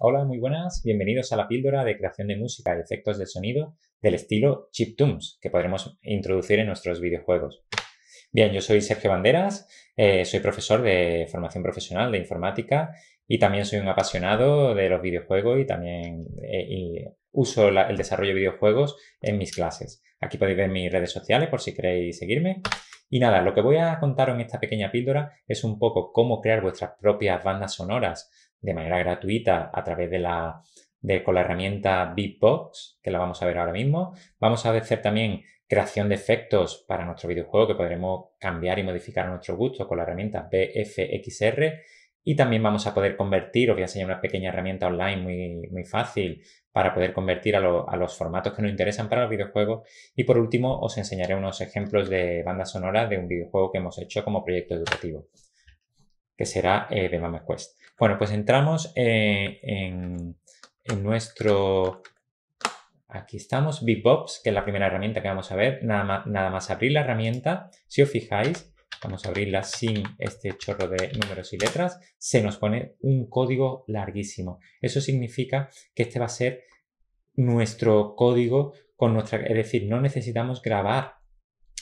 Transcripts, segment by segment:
Hola, muy buenas, bienvenidos a la píldora de creación de música y efectos de sonido del estilo chiptunes que podremos introducir en nuestros videojuegos. Bien, yo soy Sergio Banderas, eh, soy profesor de formación profesional de informática y también soy un apasionado de los videojuegos y también eh, uso el desarrollo de videojuegos en mis clases. Aquí podéis ver mis redes sociales por si queréis seguirme. Y nada, lo que voy a contar en esta pequeña píldora es un poco cómo crear vuestras propias bandas sonoras de manera gratuita a través de la, de, con la herramienta Beatbox, que la vamos a ver ahora mismo. Vamos a hacer también creación de efectos para nuestro videojuego que podremos cambiar y modificar a nuestro gusto con la herramienta BFXR. Y también vamos a poder convertir, os voy a enseñar una pequeña herramienta online muy, muy fácil para poder convertir a, a, los formatos que nos interesan para los videojuegos. Y por último, os enseñaré unos ejemplos de bandas sonoras de un videojuego que hemos hecho como proyecto educativo que será eh, de Quest. Bueno, pues entramos eh, en, nuestro... Aquí estamos, BigBox, que es la primera herramienta que vamos a ver. Nada más, nada más abrir la herramienta, si os fijáis, vamos a abrirla sin este chorro de números y letras, se nos pone un código larguísimo. Eso significa que este va a ser nuestro código con nuestra... Es decir, no necesitamos grabar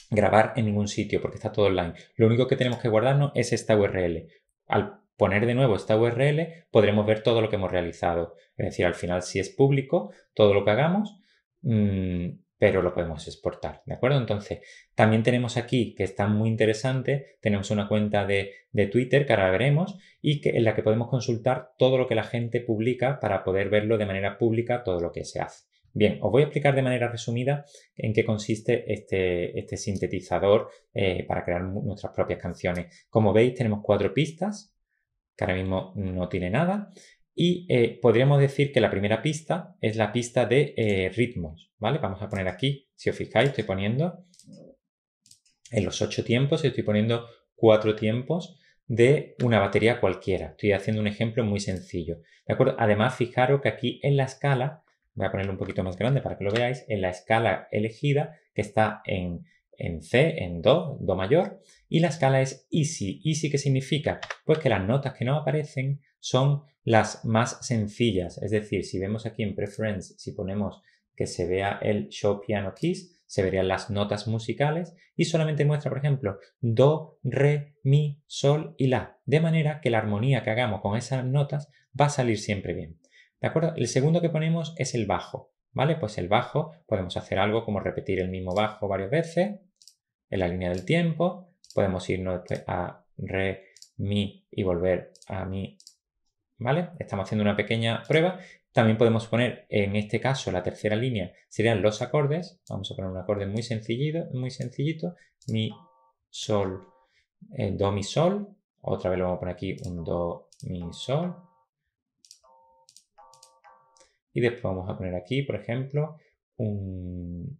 grabar en ningún sitio porque está todo online. Lo único que tenemos que guardarnos es esta URL al poner de nuevo esta URL podremos ver todo lo que hemos realizado. Es decir, al final si es público todo lo que hagamos, mm, pero lo podemos exportar, ¿de acuerdo? Entonces, también tenemos aquí, que está muy interesante, tenemos una cuenta de, Twitter que ahora veremos y que, en la que podemos consultar todo lo que la gente publica para poder verlo de manera pública, todo lo que se hace. Bien, os voy a explicar de manera resumida en qué consiste este, este sintetizador eh, para crear nuestras propias canciones. Como veis, tenemos cuatro pistas, que ahora mismo no tiene nada, y eh, podríamos decir que la primera pista es la pista de eh, ritmos, ¿vale? Vamos a poner aquí, si os fijáis, estoy poniendo en los ocho tiempos, estoy poniendo cuatro tiempos de una batería cualquiera. Estoy haciendo un ejemplo muy sencillo, ¿de acuerdo? Además, fijaros que aquí en la escala voy a ponerlo un poquito más grande para que lo veáis, en la escala elegida que está en, C, en Do, Do mayor, y la escala es Easy. ¿Easy qué significa? Pues que las notas que no aparecen son las más sencillas, es decir, si vemos aquí en Preference, si ponemos que se vea el Show Piano Keys, se verían las notas musicales y solamente muestra, por ejemplo, Do, Re, Mi, Sol y La, de manera que la armonía que hagamos con esas notas va a salir siempre bien. ¿De acuerdo? El segundo que ponemos es el bajo, ¿vale? Pues el bajo podemos hacer algo como repetir el mismo bajo varias veces en la línea del tiempo. Podemos irnos a re, mi y volver a mi, ¿vale? Estamos haciendo una pequeña prueba. También podemos poner, en este caso, la tercera línea serían los acordes. Vamos a poner un acorde muy sencillito, muy sencillito. Mi, sol, eh, do, mi, sol. Otra vez lo vamos a poner aquí un do, mi, sol. Y después vamos a poner aquí, por ejemplo, un...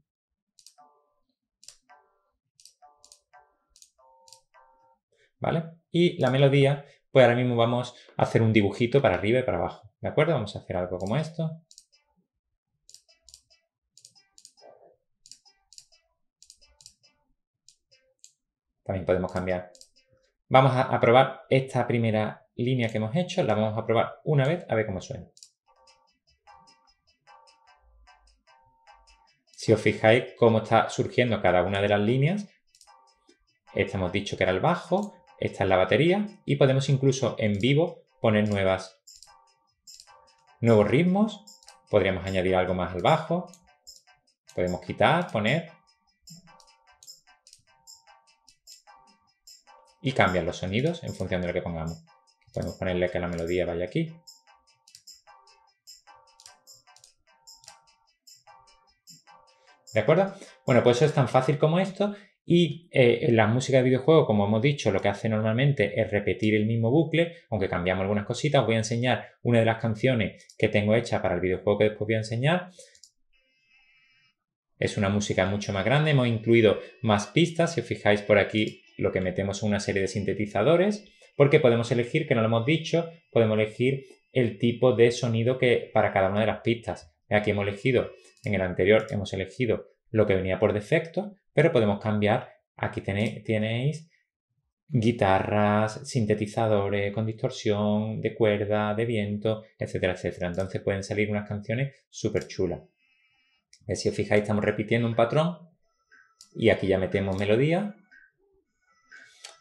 ¿Vale? Y la melodía, pues ahora mismo vamos a hacer un dibujito para arriba y para abajo. ¿De acuerdo? Vamos a hacer algo como esto. También podemos cambiar. Vamos a, probar esta primera línea que hemos hecho. La vamos a probar una vez a ver cómo suena. Si os fijáis cómo está surgiendo cada una de las líneas, esta hemos dicho que era el bajo, esta es la batería y podemos incluso en vivo poner nuevas, nuevos ritmos, podríamos añadir algo más al bajo, podemos quitar, poner y cambiar los sonidos en función de lo que pongamos. Podemos ponerle que la melodía vaya aquí, ¿De acuerdo? Bueno, pues eso es tan fácil como esto. Y eh, la música de videojuego, como hemos dicho, lo que hace normalmente es repetir el mismo bucle, aunque cambiamos algunas cositas. Os voy a enseñar una de las canciones que tengo hecha para el videojuego que después voy a enseñar. Es una música mucho más grande, hemos incluido más pistas. Si os fijáis por aquí, lo que metemos es una serie de sintetizadores, porque podemos elegir, que no lo hemos dicho, podemos elegir el tipo de sonido que para cada una de las pistas. Aquí hemos elegido en el anterior hemos elegido lo que venía por defecto, pero podemos cambiar. Aquí tenéis, guitarras, sintetizadores con distorsión, de cuerda, de viento, etcétera, etcétera. Entonces pueden salir unas canciones súper chulas. Eh, si os fijáis, estamos repitiendo un patrón y aquí ya metemos melodía.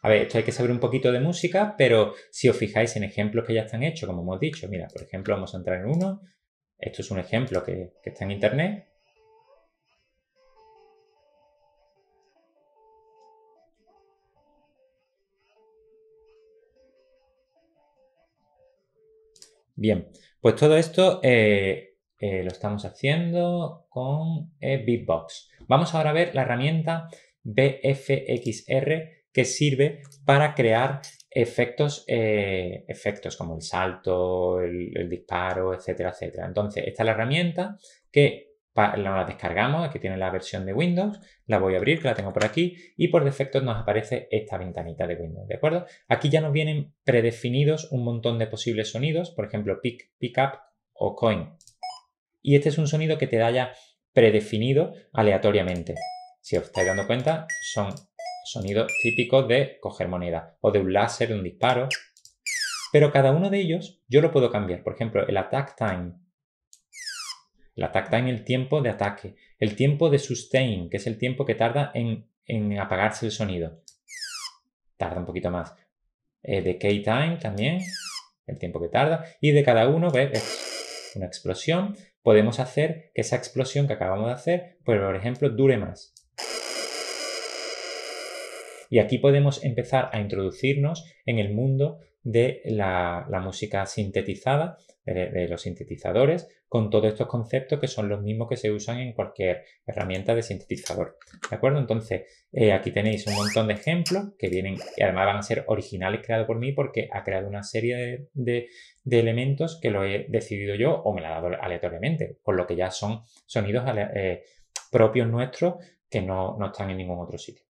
A ver, esto hay que saber un poquito de música, pero si os fijáis en ejemplos que ya están hechos, como hemos dicho, mira, por ejemplo, vamos a entrar en uno, esto es un ejemplo que, está en internet. Bien, pues todo esto eh, eh, lo estamos haciendo con eh, bigbox Vamos ahora a ver la herramienta BFXR que sirve para crear efectos, eh, efectos como el salto, el, disparo, etcétera, etcétera. Entonces, esta es la herramienta que la descargamos, que tiene la versión de Windows, la voy a abrir, que la tengo por aquí, y por defecto nos aparece esta ventanita de Windows, ¿de acuerdo? Aquí ya nos vienen predefinidos un montón de posibles sonidos, por ejemplo, pick, pick up o coin. Y este es un sonido que te da ya predefinido aleatoriamente. Si os estáis dando cuenta, son Sonido típico de coger moneda o de un láser, de un disparo. Pero cada uno de ellos yo lo puedo cambiar. Por ejemplo, el attack time. El attack time, el tiempo de ataque. El tiempo de sustain, que es el tiempo que tarda en, apagarse el sonido. Tarda un poquito más. El eh, decay time también, el tiempo que tarda. Y de cada uno, ve, una explosión. Podemos hacer que esa explosión que acabamos de hacer, pues, por ejemplo, dure más. Y aquí podemos empezar a introducirnos en el mundo de la, música sintetizada, de, los sintetizadores, con todos estos conceptos que son los mismos que se usan en cualquier herramienta de sintetizador. ¿De acuerdo? Entonces, eh, aquí tenéis un montón de ejemplos que vienen, y además van a ser originales creados por mí porque ha creado una serie de, elementos que lo he decidido yo o me la ha dado aleatoriamente, por lo que ya son sonidos eh, propios nuestros que no están en ningún otro sitio.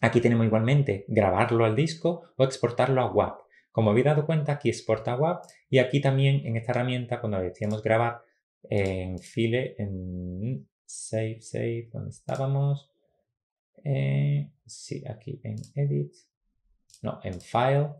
Aquí tenemos igualmente grabarlo al disco o exportarlo a WAP. Como habéis dado cuenta, aquí exporta a WAP y aquí también en esta herramienta, cuando decíamos grabar en file, en save, save, donde estábamos, eh, sí, aquí en edit, no, en file,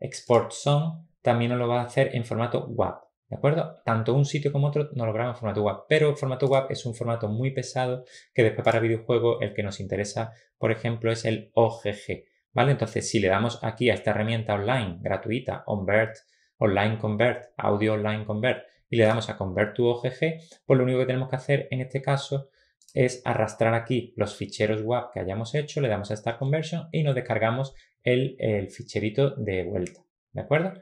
export song, también lo va a hacer en formato WAP. ¿De acuerdo? Tanto un sitio como otro nos lo en formato web, pero formato web es un formato muy pesado que después para videojuegos el que nos interesa, por ejemplo, es el OGG. ¿Vale? Entonces, si le damos aquí a esta herramienta online gratuita, Onvert, Online Convert, Audio Online Convert, y le damos a Convert to OGG, pues lo único que tenemos que hacer en este caso es arrastrar aquí los ficheros web que hayamos hecho, le damos a Start Conversion y nos descargamos el, el ficherito de vuelta. ¿De acuerdo?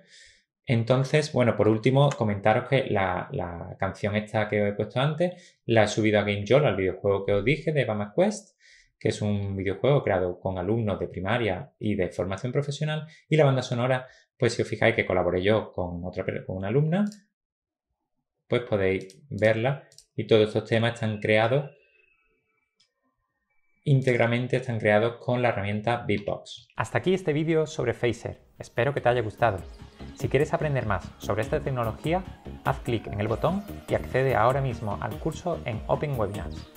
Entonces, bueno, por último, comentaros que la, canción esta que os he puesto antes la he subido a GameJoll, al videojuego que os dije de Bama Quest, que es un videojuego creado con alumnos de primaria y de formación profesional. Y la banda sonora, pues si os fijáis que colaboré yo con otra con una alumna, pues podéis verla. Y todos estos temas están creados íntegramente están creados con la herramienta Beatbox. Hasta aquí este vídeo sobre Phaser. Espero que te haya gustado. Si quieres aprender más sobre esta tecnología, haz clic en el botón y accede ahora mismo al curso en Open Webinars.